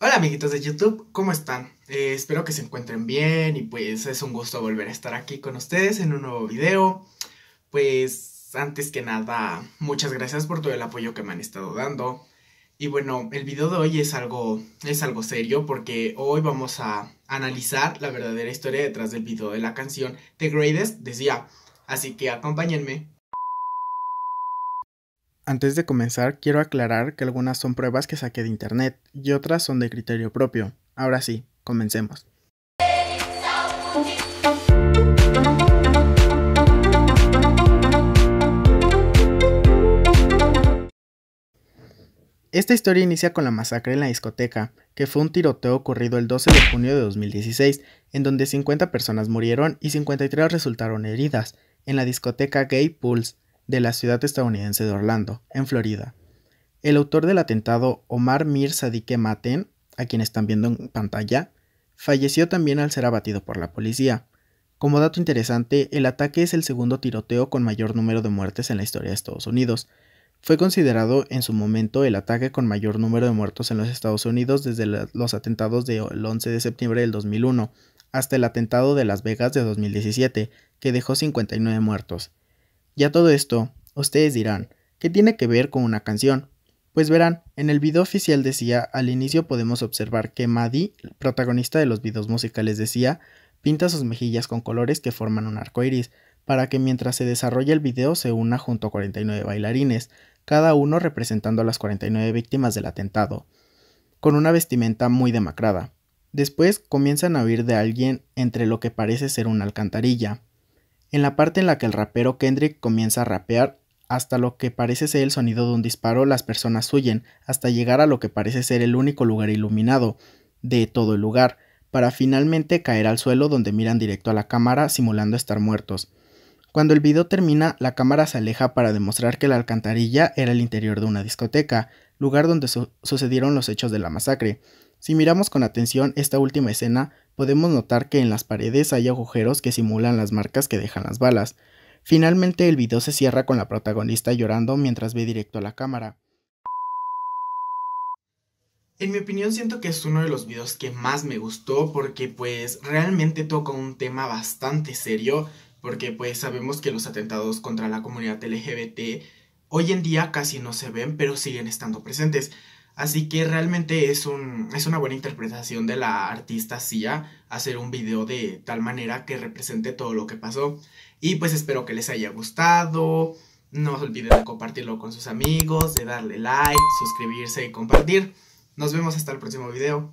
Hola amiguitos de YouTube, ¿cómo están? Eh, espero que se encuentren bien y pues es un gusto volver a estar aquí con ustedes en un nuevo video. Pues antes que nada, muchas gracias por todo el apoyo que me han estado dando. Y bueno, el video de hoy es algo, es algo serio porque hoy vamos a analizar la verdadera historia detrás del video de la canción The Greatest decía. Así que acompáñenme. Antes de comenzar, quiero aclarar que algunas son pruebas que saqué de internet y otras son de criterio propio. Ahora sí, comencemos. Esta historia inicia con la masacre en la discoteca, que fue un tiroteo ocurrido el 12 de junio de 2016, en donde 50 personas murieron y 53 resultaron heridas, en la discoteca Gay Pools, de la ciudad estadounidense de Orlando, en Florida. El autor del atentado, Omar Mir Sadique Maten, a quien están viendo en pantalla, falleció también al ser abatido por la policía. Como dato interesante, el ataque es el segundo tiroteo con mayor número de muertes en la historia de Estados Unidos. Fue considerado en su momento el ataque con mayor número de muertos en los Estados Unidos desde los atentados del 11 de septiembre del 2001 hasta el atentado de Las Vegas de 2017, que dejó 59 muertos. Ya todo esto, ustedes dirán, ¿qué tiene que ver con una canción? Pues verán, en el video oficial decía, al inicio podemos observar que Maddie, protagonista de los videos musicales, decía, pinta sus mejillas con colores que forman un arco iris, para que mientras se desarrolla el video se una junto a 49 bailarines, cada uno representando a las 49 víctimas del atentado, con una vestimenta muy demacrada. Después comienzan a huir de alguien entre lo que parece ser una alcantarilla, en la parte en la que el rapero Kendrick comienza a rapear hasta lo que parece ser el sonido de un disparo, las personas huyen, hasta llegar a lo que parece ser el único lugar iluminado de todo el lugar, para finalmente caer al suelo donde miran directo a la cámara simulando estar muertos. Cuando el video termina, la cámara se aleja para demostrar que la alcantarilla era el interior de una discoteca, lugar donde sucedieron los hechos de la masacre. Si miramos con atención esta última escena, podemos notar que en las paredes hay agujeros que simulan las marcas que dejan las balas. Finalmente el video se cierra con la protagonista llorando mientras ve directo a la cámara. En mi opinión siento que es uno de los videos que más me gustó porque pues realmente toca un tema bastante serio porque pues sabemos que los atentados contra la comunidad LGBT hoy en día casi no se ven pero siguen estando presentes. Así que realmente es, una buena interpretación de la artista Sia hacer un video de tal manera que represente todo lo que pasó. Y pues espero que les haya gustado. No se olviden de compartirlo con sus amigos, de darle like, suscribirse y compartir. Nos vemos hasta el próximo video.